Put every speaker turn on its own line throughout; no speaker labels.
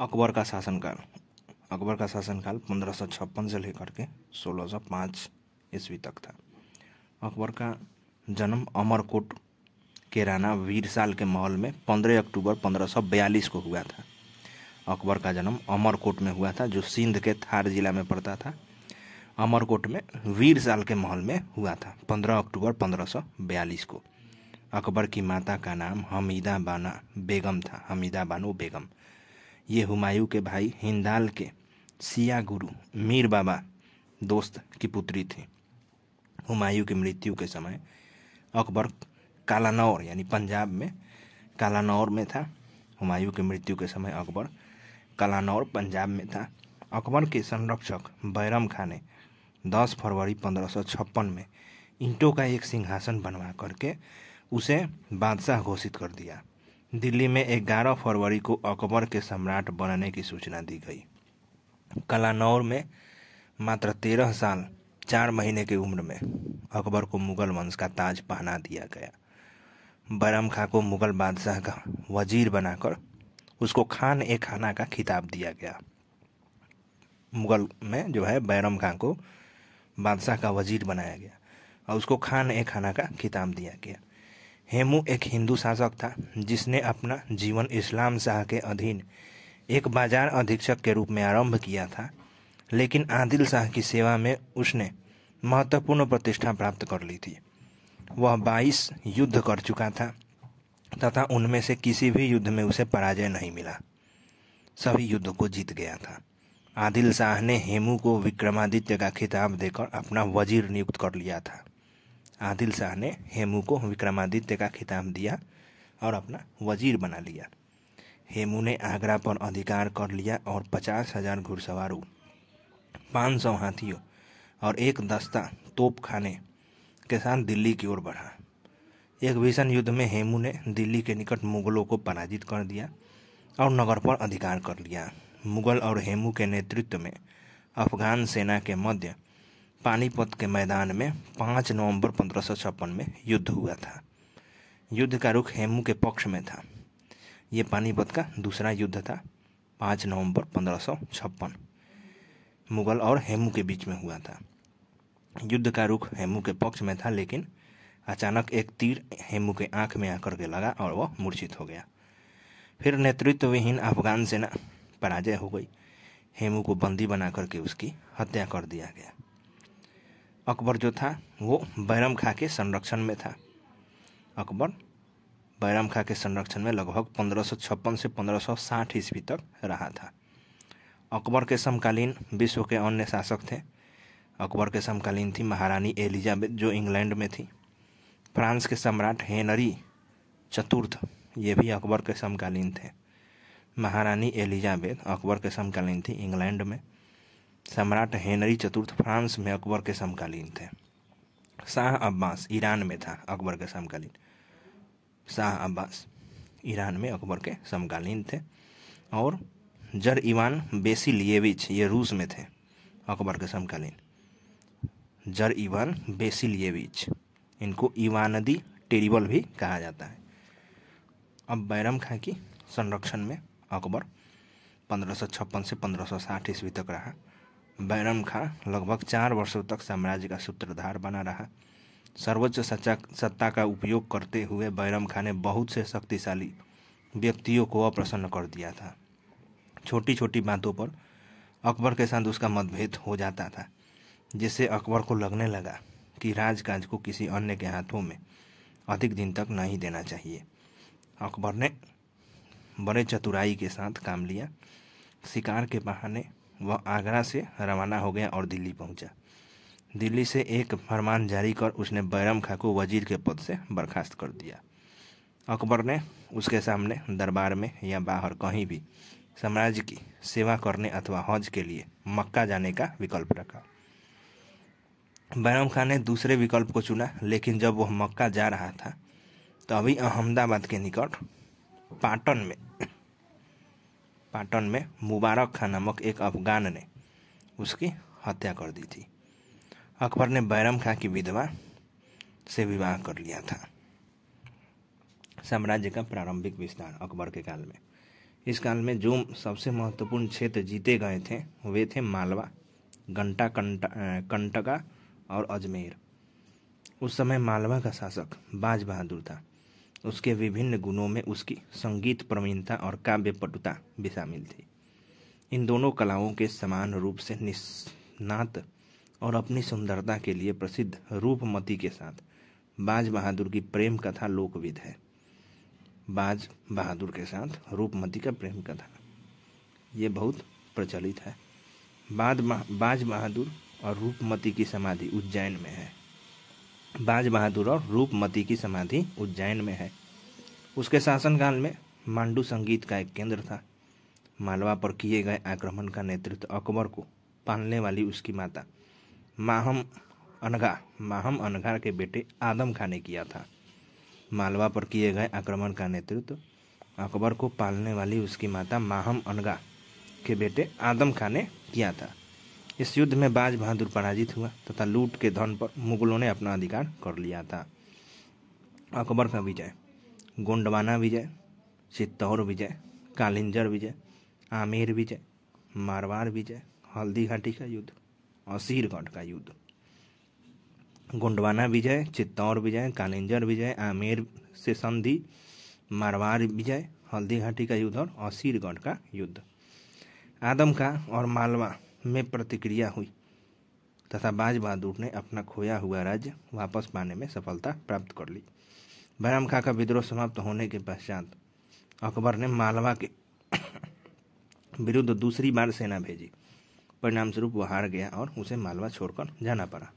अकबर का शासनकाल अकबर का शासनकाल पंद्रह सौ छप्पन से लेकर के सोलह सौ पाँच ईस्वी तक था अकबर का जन्म अमरकोट के राना वीरसाल के महल में पंद्रह अक्टूबर पंद्रह सौ बयालीस को हुआ था अकबर का जन्म अमरकोट में हुआ था जो सिंध के थार जिला में पड़ता था अमरकोट में वीरसाल के महल में हुआ था पंद्रह अक्टूबर पंद्रह सौ बयालीस को अकबर की माता का नाम हमीदा बाना बेगम था हमीदा बानो बेगम ये हुमायूं के भाई हिंदाल के सिया गुरु मीर बाबा दोस्त की पुत्री थी हुमायूं की मृत्यु के समय अकबर कालानौर यानी पंजाब में कालानौर में था हुमायूं की मृत्यु के समय अकबर कालानौर पंजाब में था अकबर के संरक्षक बैरम खां ने दस फरवरी पंद्रह में ईंटों का एक सिंहासन बनवा करके उसे बादशाह घोषित कर दिया दिल्ली में 11 फरवरी को अकबर के सम्राट बनने की सूचना दी गई कलानौर में मात्र तेरह साल चार महीने की उम्र में अकबर को मुगल वंश का ताज पहना दिया गया बरम खां को मुगल बादशाह का वजीर बनाकर उसको खान ए खाना का खिताब दिया गया मुगल में जो है बैरम खां को बादशाह का वजीर बनाया गया और उसको खान ए खाना का खिताब दिया गया हेमू एक हिंदू शासक था जिसने अपना जीवन इस्लाम शाह के अधीन एक बाजार अधीक्षक के रूप में आरंभ किया था लेकिन आदिल शाह की सेवा में उसने महत्वपूर्ण प्रतिष्ठा प्राप्त कर ली थी वह 22 युद्ध कर चुका था तथा उनमें से किसी भी युद्ध में उसे पराजय नहीं मिला सभी युद्ध को जीत गया था आदिल शाह ने हेमू को विक्रमादित्य का खिताब देकर अपना वजीर नियुक्त कर लिया था आदिल शाह ने हेमू को विक्रमादित्य का खिताब दिया और अपना वजीर बना लिया हेमू ने आगरा पर अधिकार कर लिया और पचास हजार घुड़सवारों पाँच सौ हाथियों और एक दस्ता तोप खाने के साथ दिल्ली की ओर बढ़ा एक भीषण युद्ध में हेमू ने दिल्ली के निकट मुगलों को पराजित कर दिया और नगर पर अधिकार कर लिया मुगल और हेमू के नेतृत्व में अफगान सेना के मध्य पानीपत के मैदान में पाँच नवंबर पंद्रह में युद्ध हुआ था युद्ध का रुख हेमू के पक्ष में था ये पानीपत का दूसरा युद्ध था पाँच नवंबर पंद्रह मुगल और हेमू के बीच में हुआ था युद्ध का रुख हेमू के पक्ष में था लेकिन अचानक एक तीर हेमू के आंख में आकर के लगा और वह मूर्छित हो गया फिर नेतृत्वविहीन अफगान सेना पराजय हो गई हेमू को बंदी बना करके उसकी हत्या कर दिया गया अकबर जो था वो बैरम खां के संरक्षण में था अकबर बैरम खां के संरक्षण में लगभग पंद्रह से 1560 ईस्वी तक रहा था अकबर के समकालीन विश्व के अन्य शासक थे अकबर के समकालीन थी महारानी एलिजाबेथ जो इंग्लैंड में थी फ्रांस के सम्राट हेनरी चतुर्थ ये भी अकबर के समकालीन थे महारानी एलिजाबेथ अकबर के समकालीन थी इंग्लैंड में सम्राट हेनरी चतुर्थ फ्रांस में अकबर के समकालीन थे शाह अब्बास ईरान में था अकबर के समकालीन शाह अब्बास ईरान में अकबर के समकालीन थे और जर इवान बेसिलिएविच ये रूस में थे अकबर के समकालीन जर इवान बेसिलिएविच इनको इवानदी टेरिबल भी कहा जाता है अब बैरम खां की संरक्षण में अकबर छप्पन से साठ ईस्वी तक रहा बैरम खां लगभग चार वर्षों तक साम्राज्य का सूत्रधार बना रहा सर्वोच्च सच्चा सत्ता का उपयोग करते हुए बैरम खां ने बहुत से शक्तिशाली व्यक्तियों को अप्रसन्न कर दिया था छोटी छोटी बातों पर अकबर के साथ उसका मतभेद हो जाता था जिससे अकबर को लगने लगा कि राजकाज को किसी अन्य के हाथों में अधिक दिन तक नहीं देना चाहिए अकबर ने बड़े चतुराई के साथ काम लिया शिकार के बहाने वह आगरा से रवाना हो गया और दिल्ली पहुंचा दिल्ली से एक फरमान जारी कर उसने बैरम खां को वजीर के पद से बर्खास्त कर दिया अकबर ने उसके सामने दरबार में या बाहर कहीं भी साम्राज्य की सेवा करने अथवा हज के लिए मक्का जाने का विकल्प रखा बैरम खां ने दूसरे विकल्प को चुना लेकिन जब वह मक्का जा रहा था तभी अहमदाबाद के निकट पाटन में पाटन में मुबारक खान नामक एक अफगान ने उसकी हत्या कर दी थी अकबर ने बैरम खां की विधवा से विवाह कर लिया था साम्राज्य का प्रारंभिक विस्तार अकबर के काल में इस काल में जो सबसे महत्वपूर्ण क्षेत्र जीते गए थे वे थे मालवा घंटा कंटा कंटका और अजमेर उस समय मालवा का शासक बाज बहादुर था उसके विभिन्न गुणों में उसकी संगीत प्रवीणता और काव्य पटुता भी शामिल थी इन दोनों कलाओं के समान रूप से निष्णात और अपनी सुंदरता के लिए प्रसिद्ध रूपमती के साथ बाज बहादुर की प्रेम कथा लोकविद है बाज बहादुर के साथ रूपमती का प्रेम कथा ये बहुत प्रचलित है बाद बाज बहादुर और रूपमती की समाधि उज्जैन में है बाज बहादुर और रूपमती की समाधि उज्जैन में है उसके शासनकाल में मांडू संगीत का एक केंद्र था मालवा पर किए गए आक्रमण का नेतृत्व अकबर को पालने वाली उसकी माता माहम अनगा माहम अनघा के बेटे आदम खां ने किया था मालवा पर किए गए आक्रमण का नेतृत्व अकबर को पालने वाली उसकी माता माहम अनगा के बेटे आदम खां ने किया था इस युद्ध में बाज बहादुर पराजित हुआ तथा लूट के धन पर मुगलों ने अपना अधिकार कर लिया था अकबर का विजय गोंडवाना विजय चित्तौर विजय कालिंजर विजय आमेर विजय मारवाड़ विजय हल्दी घाटी का युद्ध असीरगढ़ का युद्ध गोंडवाना विजय चित्तौर विजय कालिंजर विजय आमेर से संधि मारवाड़ विजय हल्दी घाटी का युद्ध और असीरगढ़ का युद्ध आदम का और मालवा में प्रतिक्रिया हुई तथा बाज बहादुर ने अपना खोया हुआ राज्य वापस पाने में सफलता प्राप्त कर ली बैराम खां का विद्रोह समाप्त होने के पश्चात अकबर ने मालवा के विरुद्ध दूसरी बार सेना भेजी परिणाम स्वरूप वह हार गया और उसे मालवा छोड़कर जाना पड़ा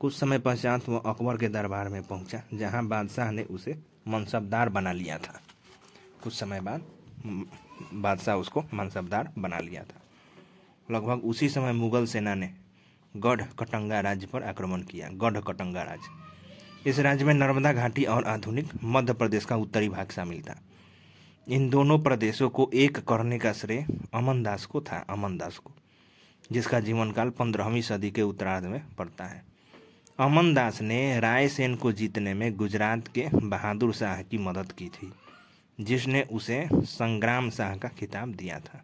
कुछ समय पश्चात वह अकबर के दरबार में पहुंचा जहां बादशाह ने उसे मनसबदार बना लिया था कुछ समय बाद बादशाह उसको मनसबदार बना लिया था लगभग उसी समय मुगल सेना ने गढ़ कटंगा राज्य पर आक्रमण किया गढ़ कटंगा राज्य इस राज्य में नर्मदा घाटी और आधुनिक मध्य प्रदेश का उत्तरी भाग शामिल था इन दोनों प्रदेशों को एक करने का श्रेय अमन दास को था अमन दास को जिसका जीवनकाल पंद्रहवीं सदी के उत्तरार्ध में पड़ता है अमन दास ने रायसेन को जीतने में गुजरात के बहादुर शाह की मदद की थी जिसने उसे संग्राम शाह का खिताब दिया था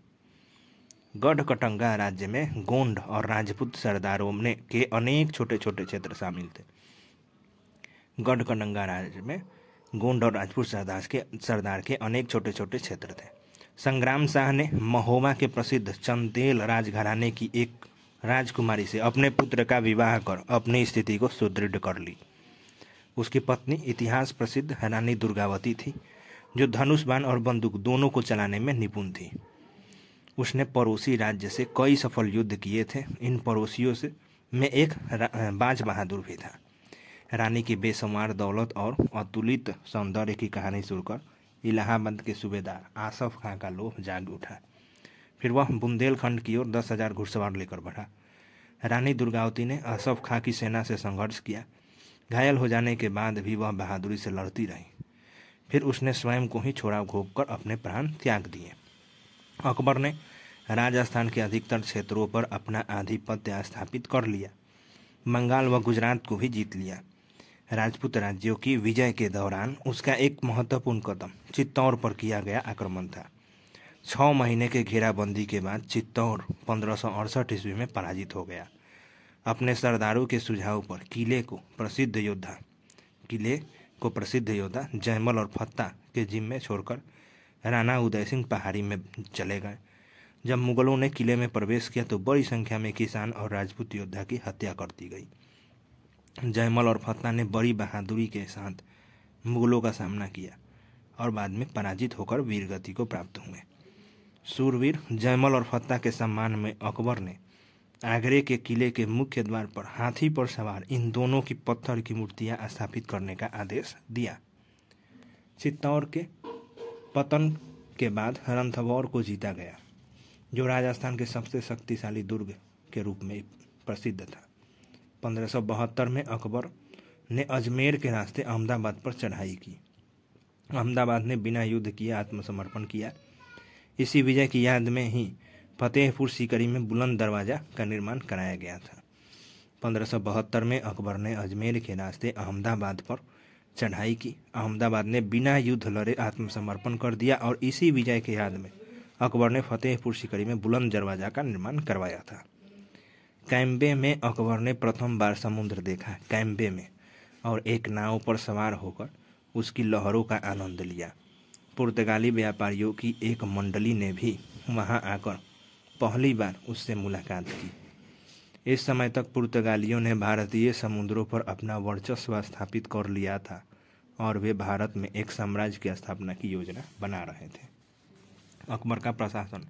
गढ़कटंगा राज्य में गोंड और राजपूत सरदारों ने के अनेक छोटे छोटे क्षेत्र शामिल थे गढ़कटंगा राज्य में गोंड और राजपूत सरदार के सरदार के अनेक छोटे छोटे क्षेत्र थे संग्राम शाह ने महोबा के प्रसिद्ध चंदेल राजघराने की एक राजकुमारी से अपने पुत्र का विवाह कर अपनी स्थिति को सुदृढ़ कर ली उसकी पत्नी इतिहास प्रसिद्ध रानी दुर्गावती थी जो धनुष बाण और बंदूक दोनों को चलाने में निपुण थी उसने पड़ोसी राज्य से कई सफल युद्ध किए थे इन पड़ोसियों से में एक बाज बहादुर भी था रानी की बेसुमार दौलत और अतुलित सौंदर्य की कहानी सुनकर इलाहाबाद के सूबेदार आसफ खां का लोह जाग उठा फिर वह बुंदेलखंड की ओर दस हजार घुड़सवार लेकर बढ़ा रानी दुर्गावती ने आसफ खां की सेना से संघर्ष किया घायल हो जाने के बाद भी वह बहादुरी से लड़ती रही फिर उसने स्वयं को ही छोड़ा घोप कर अपने प्राण त्याग दिए अकबर ने राजस्थान के अधिकतर क्षेत्रों पर अपना आधिपत्य स्थापित कर लिया बंगाल व गुजरात को भी जीत लिया राजपूत राज्यों की विजय के दौरान उसका एक महत्वपूर्ण कदम चित्तौड़ पर किया गया आक्रमण था छः महीने के घेराबंदी के बाद चित्तौड़ पंद्रह सौ अड़सठ ईस्वी में पराजित हो गया अपने सरदारों के सुझाव पर किले को प्रसिद्ध योद्धा किले को प्रसिद्ध योद्धा जयमल और फत्ता के जिम्मे छोड़कर राणा उदय सिंह पहाड़ी में चले गए जब मुगलों ने किले में प्रवेश किया तो बड़ी संख्या में किसान और राजपूत योद्धा की हत्या कर दी गई जयमल और फतना ने बड़ी बहादुरी के साथ मुगलों का सामना किया और बाद में पराजित होकर वीरगति को प्राप्त हुए सूरवीर जयमल और फत्ता के सम्मान में अकबर ने आगरे के किले के मुख्य द्वार पर हाथी पर सवार इन दोनों की पत्थर की मूर्तियां स्थापित करने का आदेश दिया चित्तौर के पतन के बाद रंथवौर को जीता गया जो राजस्थान के सबसे शक्तिशाली दुर्ग के रूप में प्रसिद्ध था पंद्रह में अकबर ने अजमेर के रास्ते अहमदाबाद पर चढ़ाई की अहमदाबाद ने बिना युद्ध किए आत्मसमर्पण किया इसी विजय की याद में ही फतेहपुर सीकरी में बुलंद दरवाज़ा का निर्माण कराया गया था पंद्रह में अकबर ने अजमेर के रास्ते अहमदाबाद पर चढ़ाई की अहमदाबाद ने बिना युद्ध लड़े आत्मसमर्पण कर दिया और इसी विजय के याद में अकबर ने फतेहपुर सिकरी में बुलंद दरवाजा का निर्माण करवाया था कैम्बे में अकबर ने प्रथम बार समुद्र देखा कैम्बे में और एक नाव पर सवार होकर उसकी लहरों का आनंद लिया पुर्तगाली व्यापारियों की एक मंडली ने भी वहां आकर पहली बार उससे मुलाकात की इस समय तक पुर्तगालियों ने भारतीय समुद्रों पर अपना वर्चस्व स्थापित कर लिया था और वे भारत में एक साम्राज्य की स्थापना की योजना बना रहे थे अकबर का प्रशासन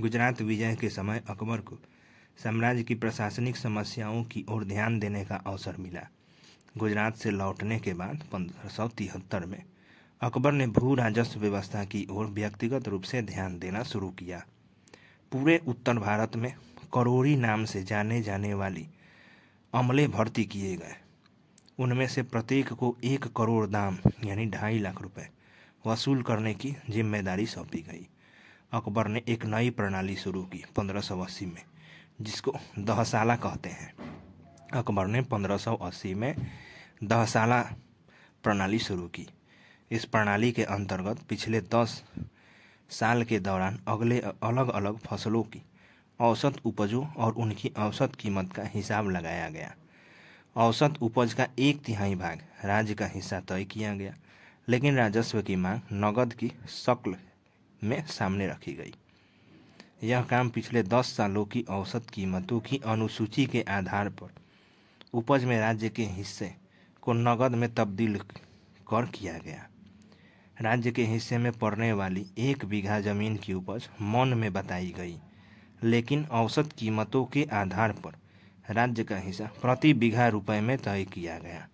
गुजरात विजय के समय अकबर को साम्राज्य की प्रशासनिक समस्याओं की ओर ध्यान देने का अवसर मिला गुजरात से लौटने के बाद पंद्रह में अकबर ने भू राजस्व व्यवस्था की ओर व्यक्तिगत रूप से ध्यान देना शुरू किया पूरे उत्तर भारत में करोड़ी नाम से जाने जाने वाली अमले भर्ती किए गए उनमें से प्रत्येक को एक करोड़ दाम यानी ढाई लाख रुपए वसूल करने की जिम्मेदारी सौंपी गई अकबर ने एक नई प्रणाली शुरू की पंद्रह में जिसको दहसाला कहते हैं अकबर ने अस्सी में दहसाला प्रणाली शुरू की इस प्रणाली के अंतर्गत पिछले दस साल के दौरान अगले अलग अलग फसलों की औसत उपजों और उनकी औसत कीमत का हिसाब लगाया गया औसत उपज का एक तिहाई भाग राज्य का हिस्सा तय किया गया लेकिन राजस्व की मांग नगद की शक्ल में सामने रखी गई यह काम पिछले दस सालों की औसत कीमतों की अनुसूची के आधार पर उपज में राज्य के हिस्से को नगद में तब्दील कर किया गया राज्य के हिस्से में पड़ने वाली एक बीघा जमीन की उपज मौन में बताई गई लेकिन औसत कीमतों के आधार पर राज्य का हिस्सा प्रति बीघा रुपए में तय किया गया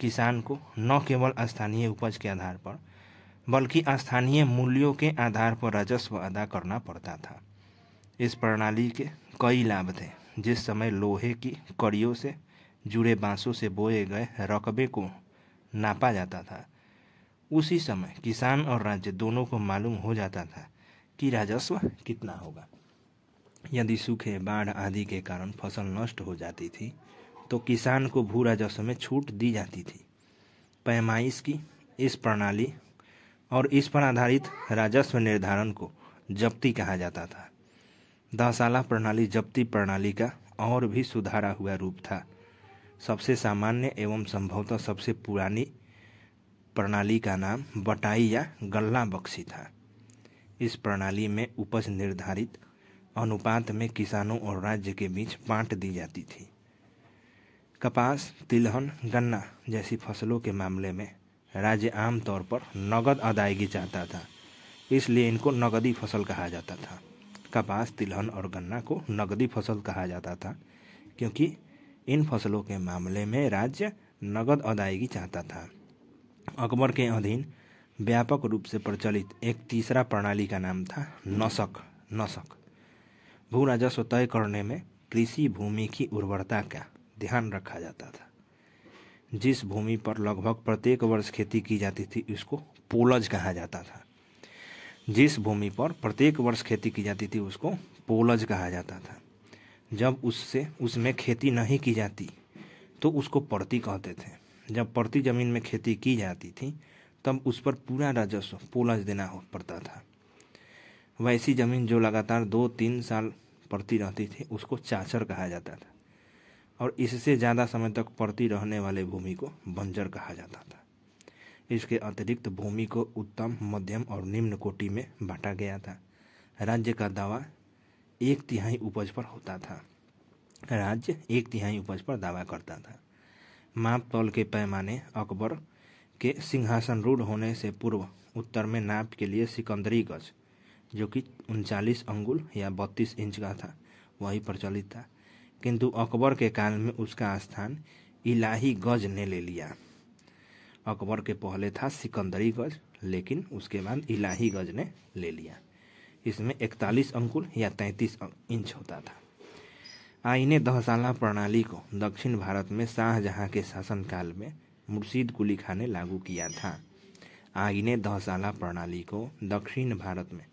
किसान को न केवल स्थानीय उपज के आधार पर बल्कि स्थानीय मूल्यों के आधार पर राजस्व अदा करना पड़ता था इस प्रणाली के कई लाभ थे जिस समय लोहे की कड़ियों से जुड़े बांसों से बोए गए रकबे को नापा जाता था उसी समय किसान और राज्य दोनों को मालूम हो जाता था कि राजस्व कितना होगा यदि सूखे बाढ़ आदि के कारण फसल नष्ट हो जाती थी तो किसान को भू राजस्व में छूट दी जाती थी पैमाइश की इस प्रणाली और इस पर आधारित राजस्व निर्धारण को जब्ती कहा जाता था दशाला प्रणाली जब्ती प्रणाली का और भी सुधारा हुआ रूप था सबसे सामान्य एवं संभवतः सबसे पुरानी प्रणाली का नाम बटाई या गल्ला बक्सी था इस प्रणाली में उपज निर्धारित अनुपात में किसानों और राज्य के बीच बांट दी जाती थी कपास तिलहन गन्ना जैसी फसलों के मामले में राज्य आमतौर पर नगद अदायगी चाहता था इसलिए इनको नगदी फसल कहा जाता था कपास तिलहन और गन्ना को नगदी फसल कहा जाता था क्योंकि इन फसलों के मामले में राज्य नगद अदायगी चाहता था अकबर के अधीन व्यापक रूप से प्रचलित एक तीसरा प्रणाली का नाम था नशक नशक भू राजस्व तय करने में कृषि भूमि की उर्वरता का ध्यान रखा जाता था जिस भूमि पर लगभग प्रत्येक वर्ष खेती की जाती थी उसको पोलज कहा जाता था जिस भूमि पर प्रत्येक वर्ष खेती की जाती थी उसको पोलज कहा जाता था जब उससे उसमें खेती नहीं की जाती तो उसको परती कहते थे जब परती जमीन में खेती की जाती थी तब उस पर पूरा राजस्व पोलज देना हो पड़ता था वैसी जमीन जो लगातार दो तीन साल पड़ती रहती थी उसको चाचर कहा जाता था और इससे ज़्यादा समय तक पड़ती रहने वाले भूमि को बंजर कहा जाता था इसके अतिरिक्त भूमि को उत्तम मध्यम और निम्न कोटि में बांटा गया था राज्य का दावा एक तिहाई उपज पर होता था राज्य एक तिहाई उपज पर दावा करता था माप तौल के पैमाने अकबर के सिंहासन रूढ़ होने से पूर्व उत्तर में नाप के लिए सिकंदरी गज जो कि उनचालीस अंगुल या बत्तीस इंच का था वही प्रचलित था किंतु अकबर के काल में उसका स्थान इलाही गज ने ले लिया अकबर के पहले था सिकंदरी गज लेकिन उसके बाद इलाही गज ने ले लिया इसमें 41 अंकुल या 33 अं- इंच होता था आईने दहशाला प्रणाली को दक्षिण भारत में शाहजहाँ के शासनकाल में मुर्शीद कुली खान ने लागू किया था आईने दहशाला प्रणाली को दक्षिण भारत में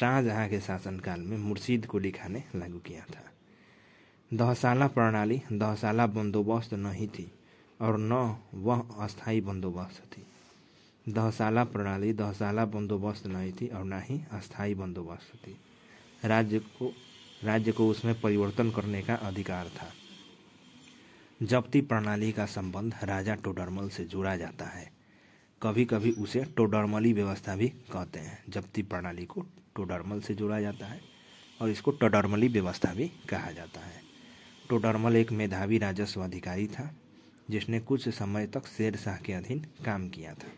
शाहजहाँ के शासनकाल में मुर्शीद कुली खान ने लागू किया था दहशाला प्रणाली दहशाला बंदोबस्त नहीं थी और न वह अस्थाई बंदोबस्त थी दहशाला प्रणाली दहशाला बंदोबस्त नहीं थी और न ही अस्थाई बंदोबस्त थी राज्य को राज्य को उसमें परिवर्तन करने का अधिकार था जब्ती प्रणाली का संबंध राजा टोडरमल से जुड़ा जाता है कभी कभी उसे टोडरमली व्यवस्था भी कहते हैं जब्ती प्रणाली को टोडरमल से जुड़ा जाता है और इसको टोडरमली व्यवस्था भी कहा जाता है टोडरमल एक मेधावी राजस्व अधिकारी था जिसने कुछ समय तक शेर शाह के अधीन काम किया था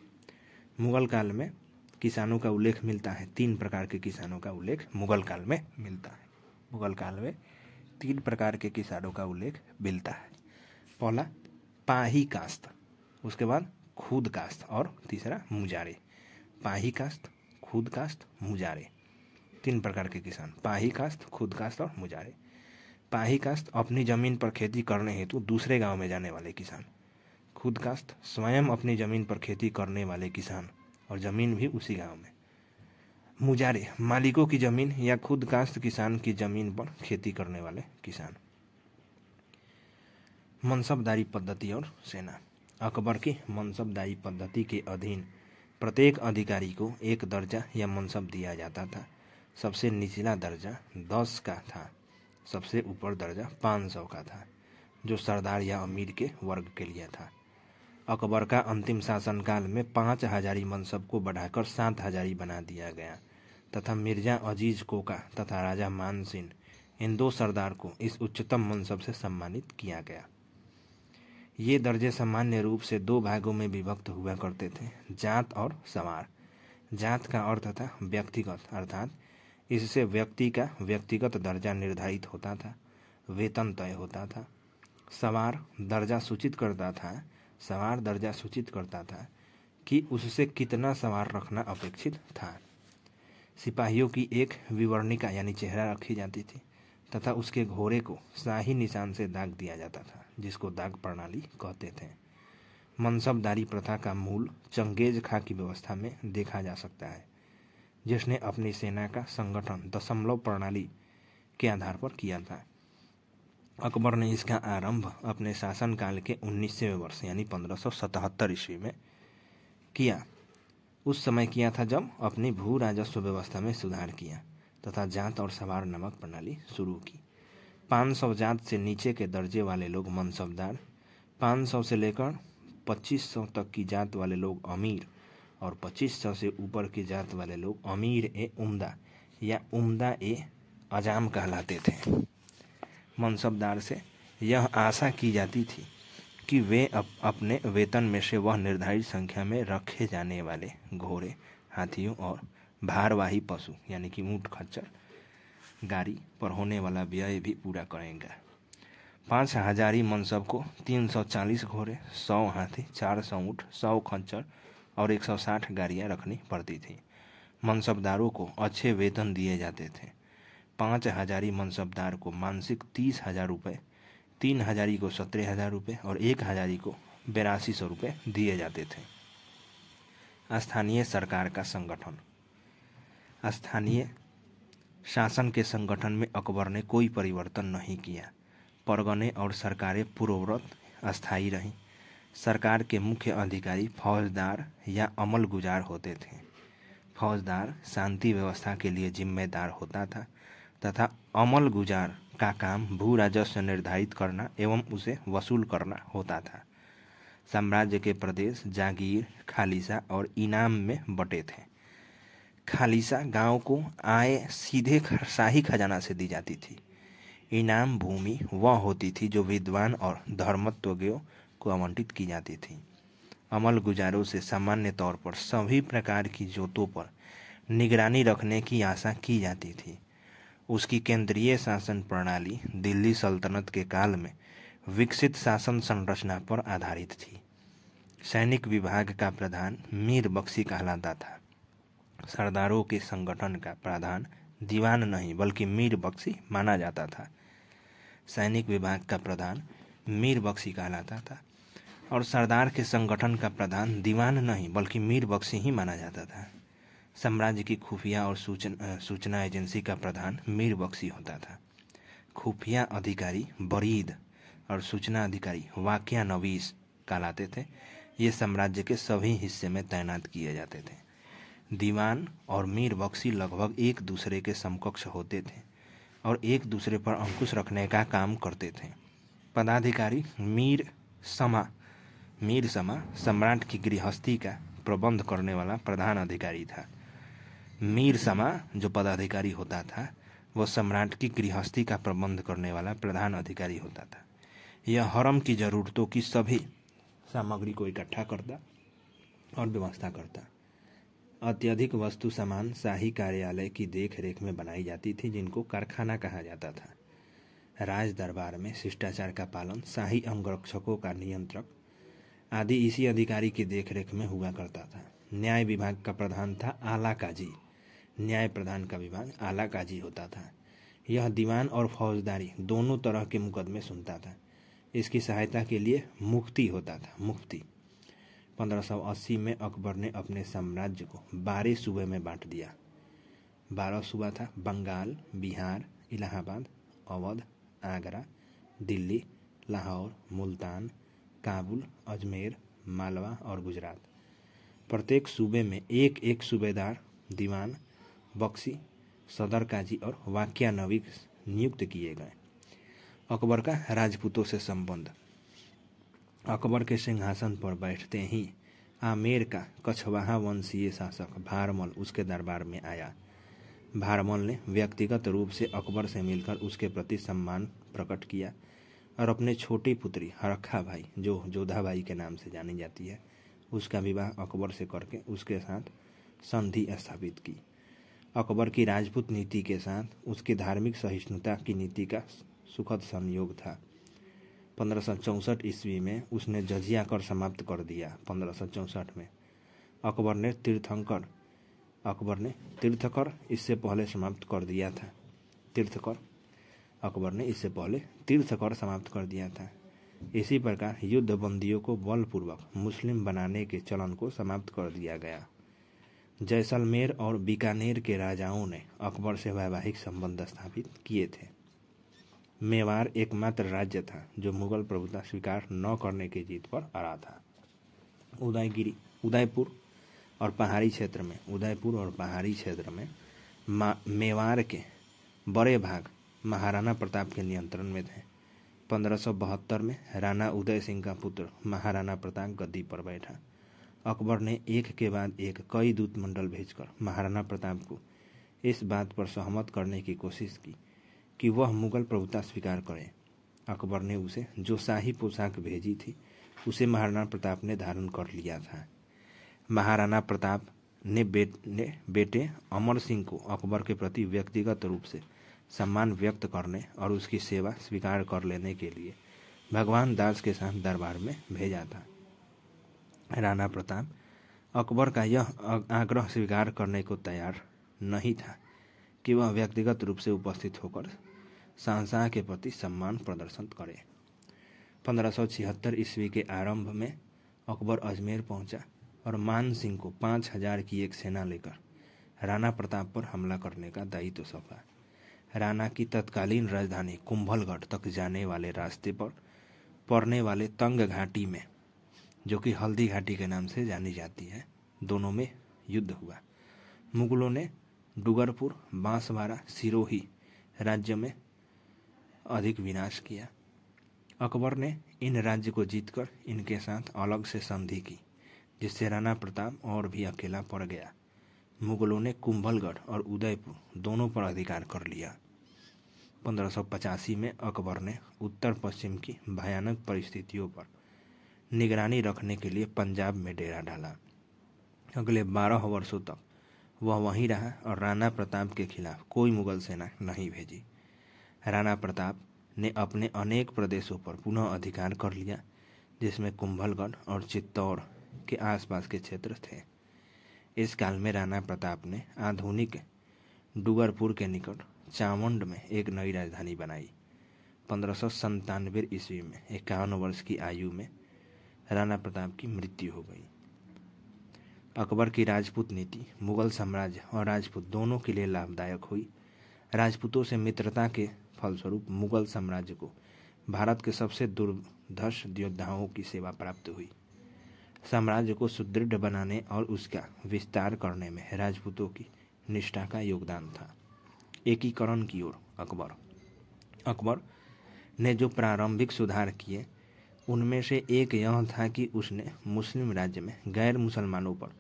मुगल काल में किसानों का उल्लेख मिलता है तीन प्रकार के किसानों का उल्लेख मुगल काल में मिलता है मुगल काल में तीन प्रकार के किसानों का उल्लेख मिलता है पहला पाही कास्त उसके बाद खुद कास्त और तीसरा मुजारे पाही कास्त खुद कास्त मुजारे तीन प्रकार के किसान पाही कास्त खुद कास्त और मुजारे पाही कास्त अपनी ज़मीन पर खेती करने हेतु दूसरे गांव में जाने वाले किसान खुद कास्त स्वयं अपनी ज़मीन पर खेती करने वाले किसान और ज़मीन भी उसी गांव में मुजारे मालिकों की ज़मीन या खुद कास्त किसान की ज़मीन पर खेती करने वाले किसान मनसबदारी पद्धति और सेना अकबर की मनसबदारी पद्धति के अधीन प्रत्येक अधिकारी को एक दर्जा या मनसब दिया जाता था सबसे निचला दर्जा दस का था सबसे ऊपर दर्जा सौ का था जो सरदार या अमीर के वर्ग के लिए था अकबर का अंतिम शासनकाल में पाँच हजारी मनसब को बढ़ाकर सात हजारी बना दिया गया तथा मिर्जा अजीज कोका तथा राजा मान सिंह इन दो सरदार को इस उच्चतम मनसब से सम्मानित किया गया ये दर्जे सामान्य रूप से दो भागों में विभक्त हुआ करते थे जात और सवार जात का अर्थ था व्यक्तिगत अर्थात इससे व्यक्ति का व्यक्तिगत दर्जा निर्धारित होता था वेतन तय होता था सवार दर्जा सूचित करता था सवार दर्जा सूचित करता था कि उससे कितना सवार रखना अपेक्षित था सिपाहियों की एक विवरणिका यानी चेहरा रखी जाती थी तथा उसके घोड़े को शाही निशान से दाग दिया जाता था जिसको दाग प्रणाली कहते थे मनसबदारी प्रथा का मूल चंगेज खा की व्यवस्था में देखा जा सकता है जिसने अपनी सेना का संगठन दशमलव प्रणाली के आधार पर किया था अकबर ने इसका आरंभ अपने शासनकाल के उन्नीसवें वर्ष यानी पंद्रह सौ ईस्वी में किया उस समय किया था जब अपनी भू राजस्व व्यवस्था में सुधार किया तथा जात और सवार नामक प्रणाली शुरू की 500 जात से नीचे के दर्जे वाले लोग मनसबदार 500 से लेकर 2500 तक की जात वाले लोग अमीर और पच्चीस सौ से ऊपर की जात वाले लोग अमीर ए उम्दा या उम्दा ए अजाम कहलाते थे मनसबदार से यह आशा की जाती थी कि वे अप, अपने वेतन में से वह निर्धारित संख्या में रखे जाने वाले घोड़े हाथियों और भारवाही पशु यानी कि ऊँट खच्चर गाड़ी पर होने वाला व्यय भी पूरा करेंगे पाँच हजारी मनसब को तीन सौ चालीस घोड़े सौ हाथी चार सौ ऊँट सौ खच्चर और 160 गाड़ियां रखनी पड़ती थी मनसबदारों को अच्छे वेतन दिए जाते थे पाँच हजारी मनसबदार को मानसिक तीस हज़ार रुपये तीन हजारी को सत्रह हज़ार रुपये और एक हजारी को बेरासी सौ रुपये दिए जाते थे स्थानीय सरकार का संगठन स्थानीय शासन के संगठन में अकबर ने कोई परिवर्तन नहीं किया परगने और सरकारें पूर्वव्रत अस्थायी रहीं सरकार के मुख्य अधिकारी फौजदार या अमल गुजार होते थे फौजदार शांति व्यवस्था के लिए जिम्मेदार होता था तथा अमल गुजार का काम भू राजस्व निर्धारित करना एवं उसे वसूल करना होता था साम्राज्य के प्रदेश जागीर खालिसा और इनाम में बटे थे खालिसा गांव को आय सीधे शाही खजाना से दी जाती थी इनाम भूमि वह होती थी जो विद्वान और धर्मत्वज्ञों को आवंटित की जाती थी अमल गुजारों से सामान्य तौर पर सभी प्रकार की जोतों पर निगरानी रखने की आशा की जाती थी उसकी केंद्रीय शासन प्रणाली दिल्ली सल्तनत के काल में विकसित शासन संरचना पर आधारित थी सैनिक विभाग का प्रधान मीर बख्शी कहलाता था सरदारों के संगठन का प्रधान दीवान नहीं बल्कि मीर बख्शी माना जाता था सैनिक विभाग का प्रधान मीर बख्शी कहलाता था और सरदार के संगठन का प्रधान दीवान नहीं बल्कि मीर बख्शी ही माना जाता था साम्राज्य की खुफिया और सूचना सूचना एजेंसी का प्रधान मीर बख्शी होता था खुफिया अधिकारी बरीद और सूचना अधिकारी वाक्या नवीस कहलाते थे ये साम्राज्य के सभी हिस्से में तैनात किए जाते थे दीवान और मीर बख्शी लगभग एक दूसरे के समकक्ष होते थे और एक दूसरे पर अंकुश रखने का काम करते थे पदाधिकारी मीर समा मीर समा सम्राट की गृहस्थी का प्रबंध करने वाला प्रधान अधिकारी था मीर समा जो पदाधिकारी होता था वह सम्राट की गृहस्थी का प्रबंध करने वाला प्रधान अधिकारी होता था यह हरम की जरूरतों की सभी सामग्री को इकट्ठा करता और व्यवस्था करता अत्यधिक वस्तु सामान शाही कार्यालय की देखरेख में बनाई जाती थी जिनको कारखाना कहा जाता था राज दरबार में शिष्टाचार का पालन शाही अंगरक्षकों का नियंत्रक आदि इसी अधिकारी की देखरेख में हुआ करता था न्याय विभाग का प्रधान था आला काजी न्याय प्रधान का विभाग आला काजी होता था यह दीवान और फौजदारी दोनों तरह के मुकदमे सुनता था इसकी सहायता के लिए मुक्ति होता था मुफ्ती 1580 में अकबर ने अपने साम्राज्य को बारह सूबे में बांट दिया बारह सूबा था बंगाल बिहार इलाहाबाद अवध आगरा दिल्ली लाहौर मुल्तान काबुल अजमेर मालवा और गुजरात प्रत्येक सूबे में एक एक सूबेदार दीवान बक्सी सदर काजी और वाक्यानवी नियुक्त किए गए अकबर का राजपूतों से संबंध अकबर के सिंहासन पर बैठते ही आमेर का कछवाहा वंशीय शासक भारमल उसके दरबार में आया भारमल ने व्यक्तिगत रूप से अकबर से मिलकर उसके प्रति सम्मान प्रकट किया और अपने छोटी पुत्री हरखा भाई जो जोधा भाई के नाम से जानी जाती है उसका विवाह अकबर से करके उसके साथ संधि स्थापित की अकबर की राजपूत नीति के साथ उसकी धार्मिक सहिष्णुता की नीति का सुखद संयोग था पंद्रह सौ चौंसठ ईस्वी में उसने जजिया कर समाप्त कर दिया पंद्रह सौ में अकबर ने तीर्थंकर अकबर ने तीर्थकर इससे पहले समाप्त कर दिया था तीर्थकर अकबर ने इससे पहले तीर्थकर समाप्त कर दिया था इसी प्रकार युद्धबंदियों को बलपूर्वक मुस्लिम बनाने के चलन को समाप्त कर दिया गया जैसलमेर और बीकानेर के राजाओं ने अकबर से वैवाहिक संबंध स्थापित किए थे मेवाड़ एकमात्र राज्य था जो मुगल प्रभुता स्वीकार न करने की जीत पर अड़ा था उदयगिरी उदयपुर और पहाड़ी क्षेत्र में उदयपुर और पहाड़ी क्षेत्र में मेवाड़ के बड़े भाग महाराणा प्रताप के नियंत्रण में थे पंद्रह में राणा उदय सिंह का पुत्र महाराणा प्रताप गद्दी पर बैठा अकबर ने एक के बाद एक कई दूत मंडल भेजकर महाराणा प्रताप को इस बात पर सहमत करने की कोशिश की कि वह मुगल प्रभुता स्वीकार करे अकबर ने उसे जो शाही पोशाक भेजी थी उसे महाराणा प्रताप ने धारण कर लिया था महाराणा प्रताप ने, बेट, ने बेटे अमर सिंह को अकबर के प्रति व्यक्तिगत रूप से सम्मान व्यक्त करने और उसकी सेवा स्वीकार कर लेने के लिए भगवान दास के साथ दरबार में भेजा था राणा प्रताप अकबर का यह आग्रह स्वीकार करने को तैयार नहीं था कि वह व्यक्तिगत रूप से उपस्थित होकर शाहशाह के प्रति सम्मान प्रदर्शन करे पंद्रह सौ छिहत्तर ईस्वी के आरंभ में अकबर अजमेर पहुंचा और मान सिंह को पाँच हजार की एक सेना लेकर राणा प्रताप पर हमला करने का दायित्व तो सौंपा राणा की तत्कालीन राजधानी कुंभलगढ़ तक जाने वाले रास्ते पर पड़ने वाले तंग घाटी में जो कि हल्दी घाटी के नाम से जानी जाती है दोनों में युद्ध हुआ मुगलों ने डूगरपुर बांसवारा सिरोही राज्य में अधिक विनाश किया अकबर ने इन राज्य को जीतकर इनके साथ अलग से संधि की जिससे राणा प्रताप और भी अकेला पड़ गया मुगलों ने कुंभलगढ़ और उदयपुर दोनों पर अधिकार कर लिया पंद्रह में अकबर ने उत्तर पश्चिम की भयानक परिस्थितियों पर निगरानी रखने के लिए पंजाब में डेरा डाला अगले बारह वर्षों तक वह वहीं रहा और राणा प्रताप के खिलाफ कोई मुगल सेना नहीं भेजी राणा प्रताप ने अपने अनेक प्रदेशों पर पुनः अधिकार कर लिया जिसमें कुंभलगढ़ और चित्तौड़ के आसपास के क्षेत्र थे इस काल में राणा प्रताप ने आधुनिक डूगरपुर के निकट चामुंड में एक नई राजधानी बनाई पंद्रह सौ संतानवे ईस्वी में इक्यावन वर्ष की आयु में राणा प्रताप की मृत्यु हो गई अकबर की राजपूत नीति मुगल साम्राज्य और राजपूत दोनों के लिए लाभदायक हुई राजपूतों से मित्रता के फलस्वरूप मुगल साम्राज्य को भारत के सबसे दुर्धर्ष योद्धाओं की सेवा प्राप्त हुई साम्राज्य को सुदृढ़ बनाने और उसका विस्तार करने में राजपूतों की निष्ठा का योगदान था एकीकरण की ओर अकबर अकबर ने जो प्रारंभिक सुधार किए उनमें से एक यह था कि उसने मुस्लिम राज्य में गैर मुसलमानों पर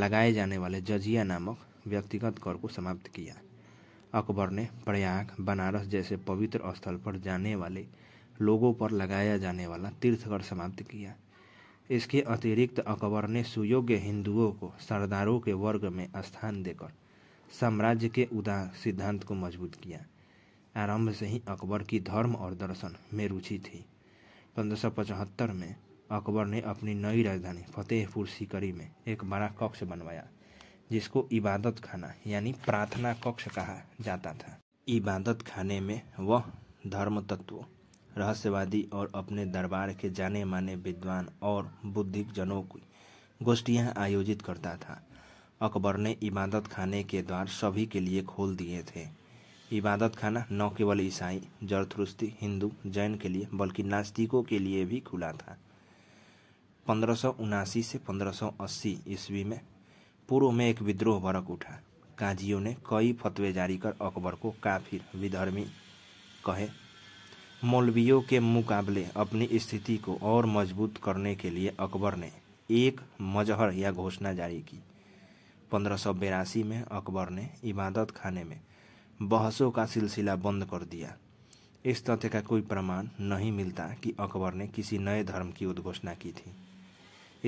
लगाए जाने वाले जजिया नामक व्यक्तिगत कर को समाप्त किया अकबर ने प्रयाग बनारस जैसे पवित्र स्थल पर जाने वाले लोगों पर लगाया जाने वाला तीर्थकर समाप्त किया इसके अतिरिक्त अकबर ने सुयोग्य हिंदुओं को सरदारों के वर्ग में स्थान देकर साम्राज्य के उदार सिद्धांत को मजबूत किया आरंभ से ही अकबर की धर्म और दर्शन में रुचि थी पंद्रह में अकबर ने अपनी नई राजधानी फतेहपुर सीकरी में एक बड़ा कक्ष बनवाया जिसको इबादत खाना यानी प्रार्थना कक्ष कहा जाता था इबादत खाने में वह धर्म तत्व रहस्यवादी और अपने दरबार के जाने माने विद्वान और बुद्धिजनों की गोष्ठियाँ आयोजित करता था अकबर ने इबादत खाने के द्वार सभी के लिए खोल दिए थे इबादत खाना न केवल ईसाई जरथुरुस्ती हिंदू जैन के लिए बल्कि नास्तिकों के लिए भी खुला था पंद्रह से पंद्रह ईस्वी में पूर्व में एक विद्रोह बरक उठा काजियों ने कई फतवे जारी कर अकबर को काफिर विधर्मी कहे मौलवियों के मुकाबले अपनी स्थिति को और मजबूत करने के लिए अकबर ने एक मजहर या घोषणा जारी की पंद्रह में अकबर ने इबादत खाने में बहसों का सिलसिला बंद कर दिया इस तथ्य का कोई प्रमाण नहीं मिलता कि अकबर ने किसी नए धर्म की उद्घोषणा की थी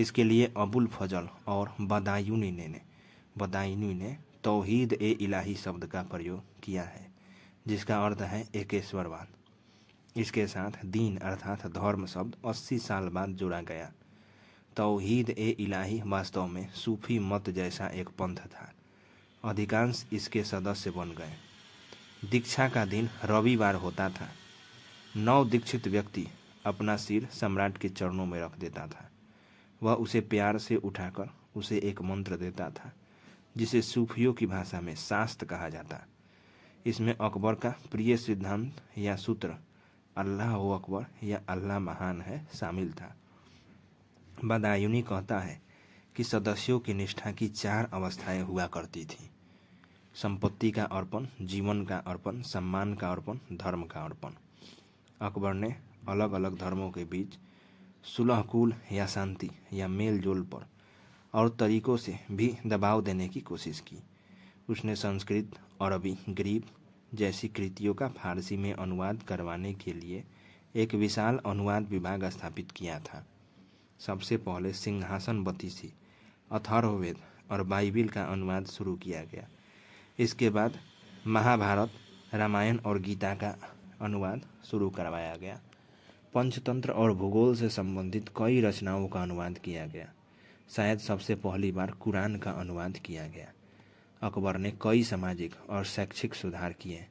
इसके लिए अबुल फजल और बदायूनी ने, ने बदायूनी ने तोहीद ए इलाही शब्द का प्रयोग किया है जिसका अर्थ है एकेश्वरवाद इसके साथ दीन अर्थात धर्म शब्द 80 साल बाद जुड़ा गया तोहीद ए इलाही वास्तव में सूफी मत जैसा एक पंथ था अधिकांश इसके सदस्य बन गए दीक्षा का दिन रविवार होता था नव दीक्षित व्यक्ति अपना सिर सम्राट के चरणों में रख देता था वह उसे प्यार से उठाकर उसे एक मंत्र देता था जिसे सूफियों की भाषा में शास्त्र कहा जाता इसमें अकबर का प्रिय सिद्धांत या सूत्र अल्लाह अकबर या अल्लाह महान है शामिल था बदायूनी कहता है कि सदस्यों की निष्ठा की चार अवस्थाएं हुआ करती थीं संपत्ति का अर्पण जीवन का अर्पण सम्मान का अर्पण धर्म का अर्पण अकबर ने अलग अलग धर्मों के बीच सुलहकूल या शांति या मेल जोल पर और तरीकों से भी दबाव देने की कोशिश की उसने संस्कृत अरबी ग्रीक जैसी कृतियों का फारसी में अनुवाद करवाने के लिए एक विशाल अनुवाद विभाग स्थापित किया था सबसे पहले सिंहासन बतीसी अथर्ववेद और बाइबिल का अनुवाद शुरू किया गया इसके बाद महाभारत रामायण और गीता का अनुवाद शुरू करवाया गया पंचतंत्र और भूगोल से संबंधित कई रचनाओं का अनुवाद किया गया शायद सबसे पहली बार कुरान का अनुवाद किया गया अकबर ने कई सामाजिक और शैक्षिक सुधार किए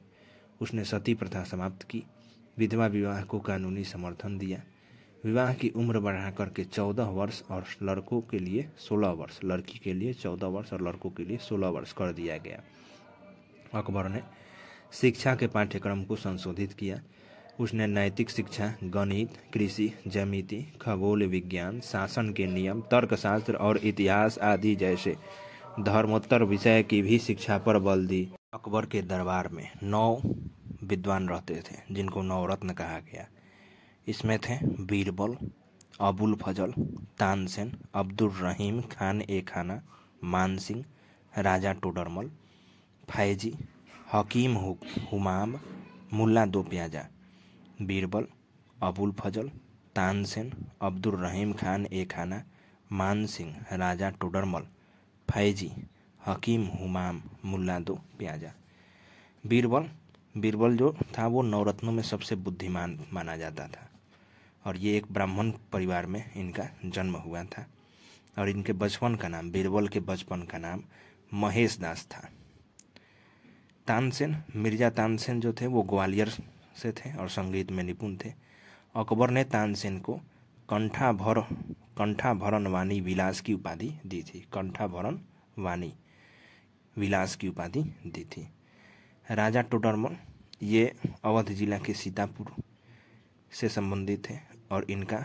उसने सती प्रथा समाप्त की विधवा विवाह को कानूनी समर्थन दिया विवाह की उम्र बढ़ाकर के चौदह वर्ष और लड़कों के लिए सोलह वर्ष लड़की के लिए चौदह वर्ष और लड़कों के लिए सोलह वर्ष कर दिया गया अकबर ने शिक्षा के पाठ्यक्रम को संशोधित किया उसने नैतिक शिक्षा गणित कृषि जमीति खगोल विज्ञान शासन के नियम तर्कशास्त्र और इतिहास आदि जैसे धर्मोत्तर विषय की भी शिक्षा पर बल दी अकबर के दरबार में नौ विद्वान रहते थे जिनको नवरत्न कहा गया इसमें थे बीरबल अबुल फजल तानसेन अब्दुल रहीम खान ए खाना मान सिंह राजा टोडरमल फैजी हकीम हुमाम मुल्ला दो प्याजा बीरबल अबुल फजल तानसेन अब्दुल रहीम खान ए खाना मान सिंह राजा टोडरमल फैजी हकीम हुमाम मुल्ला दो प्याजा बीरबल बीरबल जो था वो नवरत्नों में सबसे बुद्धिमान माना जाता था और ये एक ब्राह्मण परिवार में इनका जन्म हुआ था और इनके बचपन का नाम बीरबल के बचपन का नाम महेश दास था तानसेन मिर्जा तानसेन जो थे वो ग्वालियर से थे और संगीत में निपुण थे अकबर ने तानसेन को कंठाभर कंठाभरण वाणी विलास की उपाधि दी थी कंठाभरण वाणी विलास की उपाधि दी थी राजा टोडरमन ये अवध जिला के सीतापुर से संबंधित थे और इनका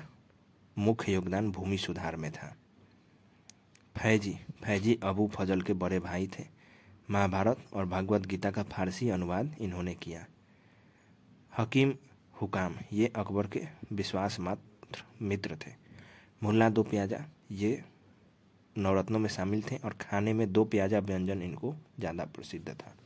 मुख्य योगदान भूमि सुधार में था फैजी फैजी अबू फजल के बड़े भाई थे महाभारत और भागवत गीता का फारसी अनुवाद इन्होंने किया हकीम हुकाम ये अकबर के विश्वास मात्र पुत्र मित्र थे मुल्ला दो प्याजा ये नवरत्नों में शामिल थे और खाने में दो प्याजा व्यंजन इनको ज़्यादा प्रसिद्ध था